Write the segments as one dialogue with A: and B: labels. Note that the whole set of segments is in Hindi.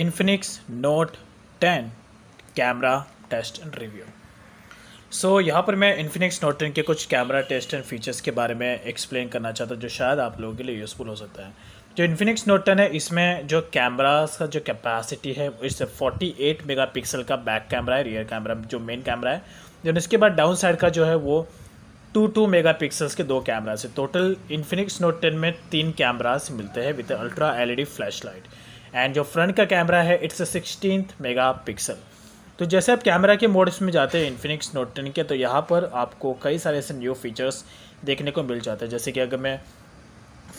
A: Infinix note 10 camera test and review so यहाँ पर मैं Infinix नोट 10 के कुछ कैमरा टेस्ट एंड फीचर्स के बारे में एक्सप्लेन करना चाहता हूँ जो शायद आप लोगों के लिए यूज़फुल हो सकता है जो इन्फिनिक्स नोट 10 है इसमें जो कैमरास का जो कैपेसिटी है इससे 48 मेगापिक्सल का बैक कैमरा है रियर कैमरा जो मेन कैमरा है देन इसके बाद डाउन साइड का जो है वो टू टू मेगा पिक्सल्स के दो कैमराज है टोटल इन्फिनिक्स नोट टेन में तीन कैमराज मिलते हैं with ultra L E D flash light and जो फ्रंट का कैमरा है इट्स सिक्सटीन मेगा पिक्सल तो जैसे आप कैमरा के मोड्स में जाते हैं इन्फिनिक्स नोट टेन के तो यहाँ पर आपको कई सारे ऐसे न्यू फीचर्स देखने को मिल जाते हैं जैसे कि अगर मैं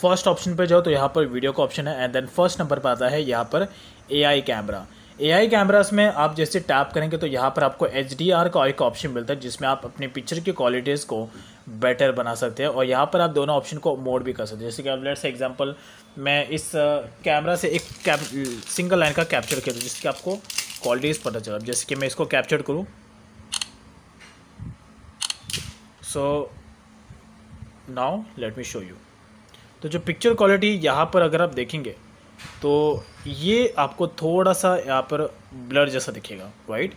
A: फर्स्ट ऑप्शन पर जाऊँ तो यहाँ पर वीडियो का ऑप्शन है एंड देन फर्स्ट नंबर पर आता है यहाँ पर ए कैमरा ए आई कैमराज में आप जैसे टैप करेंगे तो यहाँ पर आपको एच डी आर का एक ऑप्शन मिलता है जिसमें आप अपनी पिक्चर की क्वालिटीज़ को बेटर बना सकते हैं और यहाँ पर आप दोनों ऑप्शन को मोड भी कर सकते हैं जैसे कि आप लेट्स एग्जांपल मैं इस कैमरा से एक कैप सिंगल लाइन का कैप्चर कर दूँ जिसकी आपको क्वालिटीज़ पता चला जैसे कि मैं इसको कैप्चर करूँ so now let me show you तो जो पिक्चर क्वालिटी यहाँ पर अगर आप देखेंगे तो ये आपको थोड़ा सा यहाँ पर ब्लर जैसा दिखेगा राइट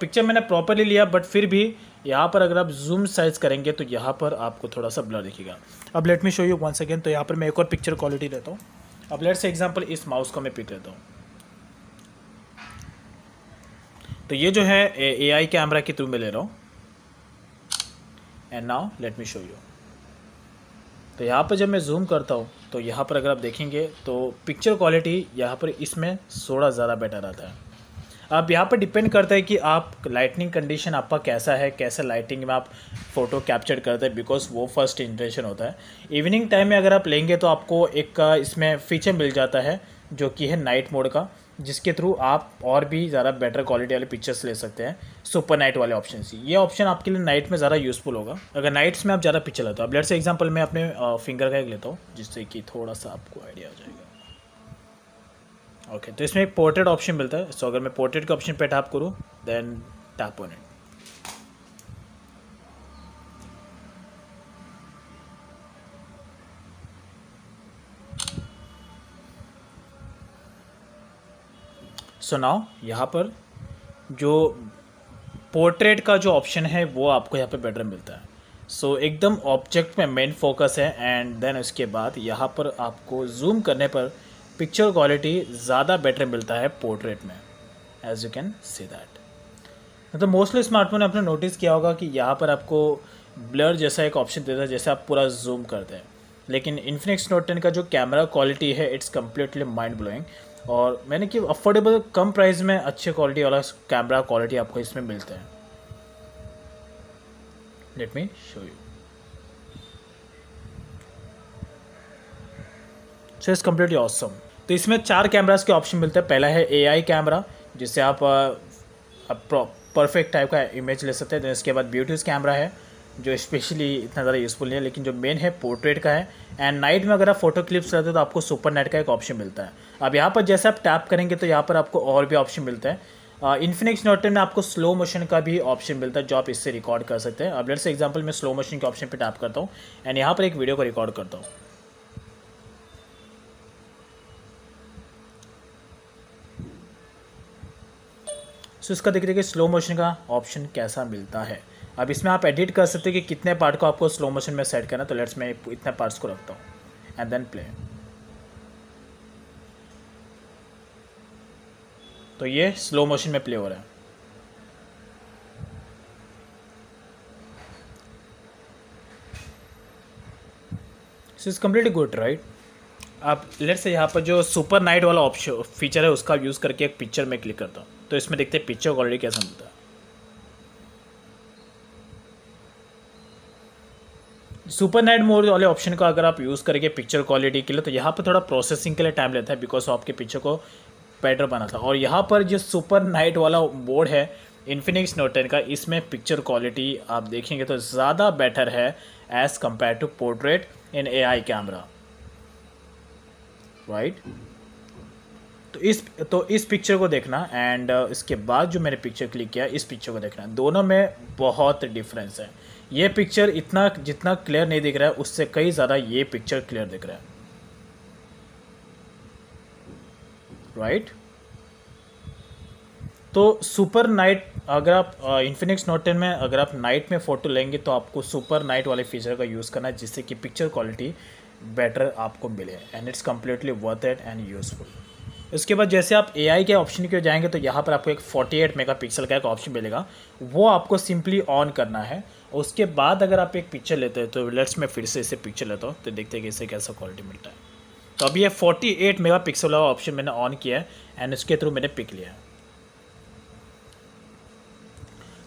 A: पिक्चर मैंने प्रॉपरली लिया बट फिर भी यहाँ पर अगर आप जूम साइज करेंगे तो यहाँ पर आपको थोड़ा सा ब्लर दिखेगा अब let me show you one second तो यहाँ पर मैं एक और पिक्चर क्वालिटी देता हूँ अब लेट से एग्जाम्पल इस माउस को मैं पिक देता हूँ तो ये जो है ए आई कैमरा के थ्रू में ले रहा हूँ and now let me show you तो यहाँ पर जब मैं जूम करता हूँ तो यहाँ पर अगर आप देखेंगे तो पिक्चर क्वालिटी यहाँ पर इसमें थोड़ा ज़्यादा बेटर आता है अब यहाँ पर डिपेंड करता है कि आप लाइटनिंग कंडीशन आपका कैसा है कैसे लाइटिंग में आप फ़ोटो कैप्चर करते हैं बिकॉज वो फर्स्ट इंटेंशन होता है इवनिंग टाइम में अगर आप लेंगे तो आपको एक इसमें फीचर मिल जाता है जो कि है नाइट मोड का जिसके थ्रू आप और भी ज़्यादा बेटर क्वालिटी वाले पिक्चर्स ले सकते हैं सुपर नाइट वाले ऑप्शन से ये ऑप्शन आपके लिए नाइट में ज़्यादा यूज़फुल होगा अगर नाइट्स में आप ज़्यादा पिक्चर लेते हो अब लेट्स एग्जाम्पल मैं अपने फिंगर का एक लेता हूँ जिससे कि थोड़ा सा आपको आइडिया हो जाएगा ओके okay, तो इसमें एक पोर्ट्रेट ऑप्शन मिलता है सो so, अगर मैं पोर्ट्रेट के ऑप्शन पर टैप करूँ देन टैप ऑन इट सुनाओ यहाँ पर जो पोर्ट्रेट का जो ऑप्शन है वो आपको यहाँ पे बेटर मिलता है सो so, एकदम ऑब्जेक्ट में मेन फोकस है एंड देन उसके बाद यहाँ पर आपको जूम करने पर पिक्चर क्वालिटी ज़्यादा बेटर मिलता है पोर्ट्रेट में as you can see that मतलब मोस्टली स्मार्टफोन ने आपने नोटिस किया होगा कि यहाँ पर आपको ब्लर जैसा एक ऑप्शन देता है जैसे आप पूरा जूम करते हैं लेकिन इन्फिनिक्स नोट टेन का जो कैमरा क्वालिटी है इट्स कम्प्लीटली माइंड ब्लोइंग और मैंने कि अफोर्डेबल कम प्राइस में अच्छे क्वालिटी वाला कैमरा क्वालिटी आपको इसमें मिलते हैं let me show you so is completely awesome तो इसमें चार कैमरास के ऑप्शन मिलते हैं पहला है एआई कैमरा जिससे आप परफेक्ट टाइप का इमेज ले सकते हैं इसके बाद ब्यूटीज कैमरा है जो स्पेशली इतना ज़्यादा यूज़फुल नहीं है लेकिन जो मेन है पोर्ट्रेट का है एंड नाइट में अगर आप फोटो क्लिप्स करते हो तो आपको सुपर नाइट का एक ऑप्शन मिलता है अब यहाँ पर जैसे आप टैप करेंगे तो यहाँ पर आपको और भी ऑप्शन मिलता है इन्फिनिक्स नोटन में आपको स्लो मोशन का भी ऑप्शन मिलता है जो आप इससे रिकॉर्ड कर सकते हैं अब लेट्स एग्जांपल मैं स्लो मोशन के ऑप्शन पे टैप करता हूँ एंड यहाँ पर एक वीडियो को रिकॉर्ड करता हूँ सो so, इसका देख देखिए स्लो मोशन का ऑप्शन कैसा मिलता है अब इसमें आप एडिट कर सकते हो कि कितने पार्ट को आपको स्लो मोशन में सेट करना तो लेट्स मैं इतने पार्ट्स को रखता हूँ एंड देन प्ले तो ये स्लो मोशन में प्ले हो रहा है so is completely good right आप लेट्स से यहाँ पर जो सुपर नाइट वाला ऑप्शन फीचर है उसका यूज़ करके एक पिक्चर में क्लिक करता हूँ तो इसमें देखते हैं पिक्चर क्वालिटी कैसा मिलता है सुपर नाइट मोड वाले ऑप्शन का अगर आप यूज़ करेंगे पिक्चर क्वालिटी के लिए तो यहाँ पर थोड़ा प्रोसेसिंग के लिए टाइम लेता है बिकॉज आपके पिक्चर को बेटर बना था और यहाँ पर जो सुपर नाइट वाला मोड है इन्फिनिक्स नोट टेन का इसमें पिक्चर क्वालिटी आप देखेंगे तो ज़्यादा बेटर है as compare to portrait in A I camera right तो इस तो इस पिक्चर को देखना एंड uh, इसके बाद जो मैंने पिक्चर क्लिक किया इस पिक्चर को देखना दोनों में बहुत डिफरेंस है ये पिक्चर इतना जितना क्लियर नहीं दिख रहा है उससे कई ज़्यादा ये पिक्चर क्लियर दिख रहा है राइट right? तो सुपर नाइट अगर आप इन्फिनिक्स नोट टेन में अगर आप नाइट में फ़ोटो लेंगे तो आपको सुपर नाइट वाले फीचर का यूज़ करना है जिससे कि पिक्चर क्वालिटी बेटर आपको मिले and it's completely worth it and useful उसके बाद जैसे आप ए के ऑप्शन की ओर जाएंगे तो यहाँ पर आपको एक 48 पिक्सल का एक ऑप्शन मिलेगा वो आपको सिंपली ऑन करना है उसके बाद अगर आप एक पिक्चर लेते हैं तो लेट्स में फिर से इसे पिक्चर लेता हूँ तो देखते हैं कि इसे कैसा क्वालिटी मिलता है तो अभी ये 48 पिक्सल वाला ऑप्शन मैंने ऑन किया है एंड उसके थ्रू मैंने पिक लिया है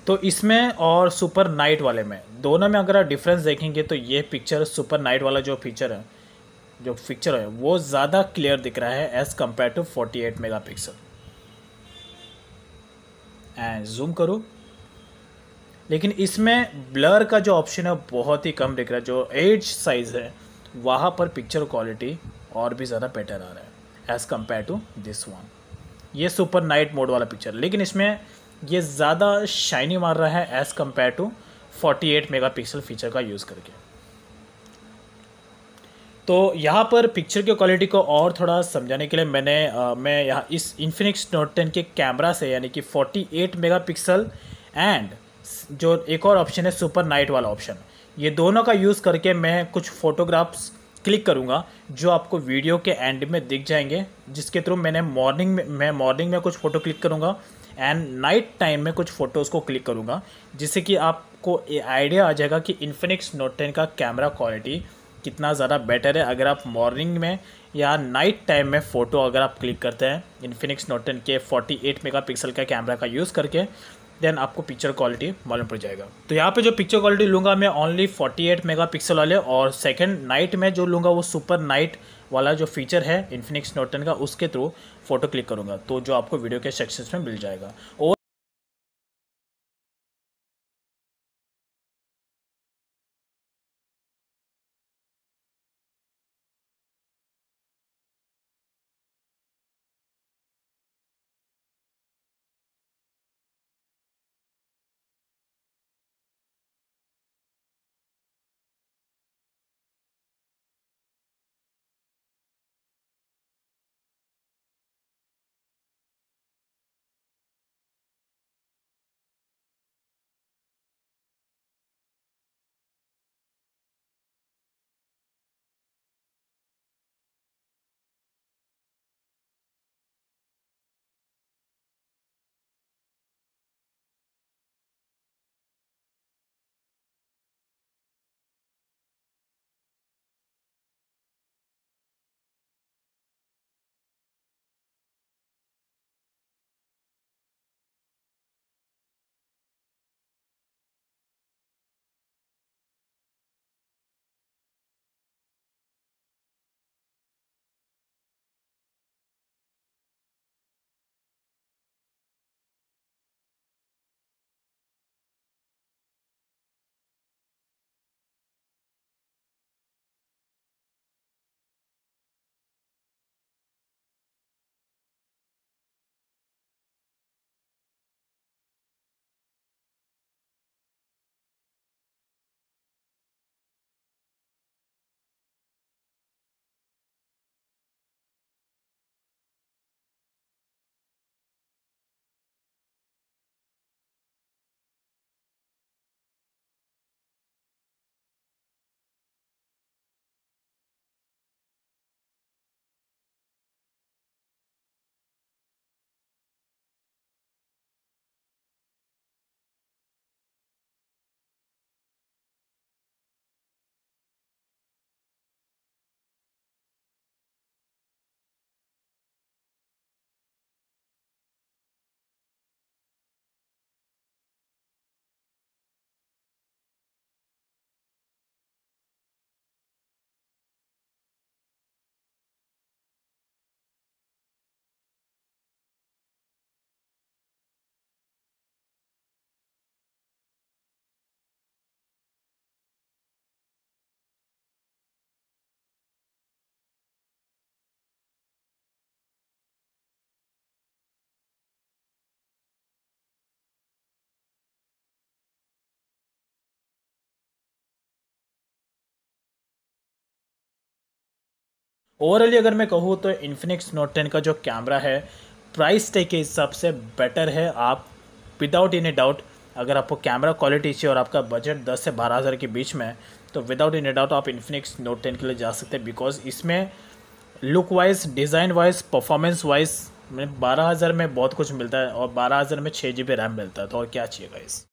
A: तो इसमें और सुपर नाइट वाले में दोनों में अगर आप डिफरेंस देखेंगे तो ये पिक्चर सुपर नाइट वाला जो फीचर है जो पिक्चर है वो ज़्यादा क्लियर दिख रहा है as compare to forty eight mega pixel and zoom करो लेकिन इसमें ब्लर का जो ऑप्शन है बहुत ही कम दिख रहा है जो एज साइज़ है वहाँ पर पिक्चर क्वालिटी और भी ज़्यादा बेटर आ रहा है as compare to this one ये सुपर नाइट मोड वाला पिक्चर लेकिन इसमें ये ज़्यादा शाइनी मार रहा है as compare to 48 megapixel feature का यूज़ करके तो यहाँ पर पिक्चर की क्वालिटी को और थोड़ा समझाने के लिए मैंने आ, मैं यहाँ इस इन्फिनिक्स नोट टेन के कैमरा से यानी कि 48 मेगापिक्सल एंड जो एक और ऑप्शन है सुपर नाइट वाला ऑप्शन ये दोनों का यूज़ करके मैं कुछ फ़ोटोग्राफ्स क्लिक करूँगा जो आपको वीडियो के एंड में दिख जाएंगे जिसके थ्रू मैंने मॉर्निंग में मैं मॉर्निंग में कुछ फ़ोटो क्लिक करूँगा एंड नाइट टाइम में कुछ फ़ोटोज़ को क्लिक करूँगा जिससे कि आपको आइडिया आ जाएगा कि इन्फिनिक्स नोट टेन का कैमरा क्वालिटी कितना ज़्यादा बेटर है अगर आप मॉर्निंग में या नाइट टाइम में फ़ोटो अगर आप क्लिक करते हैं इन्फिनिक्स नोट टेन के 48 मेगापिक्सल का कैमरा का यूज़ करके देन आपको पिक्चर क्वालिटी मालूम पड़ जाएगा तो यहाँ पे जो पिक्चर क्वालिटी लूँगा मैं ओनली 48 मेगापिक्सल वाले और सेकंड नाइट में जो लूँगा वो सुपर नाइट वाला जो फीचर है इन्फिनिक्स नोटन का उसके थ्रू फोटो क्लिक करूँगा तो जो आपको वीडियो के सेक्शन में मिल जाएगा और ओवरऑली अगर मैं कहूँ तो इन्फिनिक्स नोट टेन का जो कैमरा है प्राइस टे के हिसाब से बेटर है आप विदाउट एनी डाउट अगर आपको कैमरा क्वालिटी चाहिए और आपका बजट 10 से बारह हज़ार के बीच में है तो विदाउट एनी डाउट आप इन्फिनिक्स नोट टेन के लिए जा सकते हैं बिकॉज इसमें look wise design wise performance wise बारह हज़ार में बहुत कुछ मिलता है और बारह हज़ार में छः जी बी रैम मिलता है तो और क्या चाहिए इस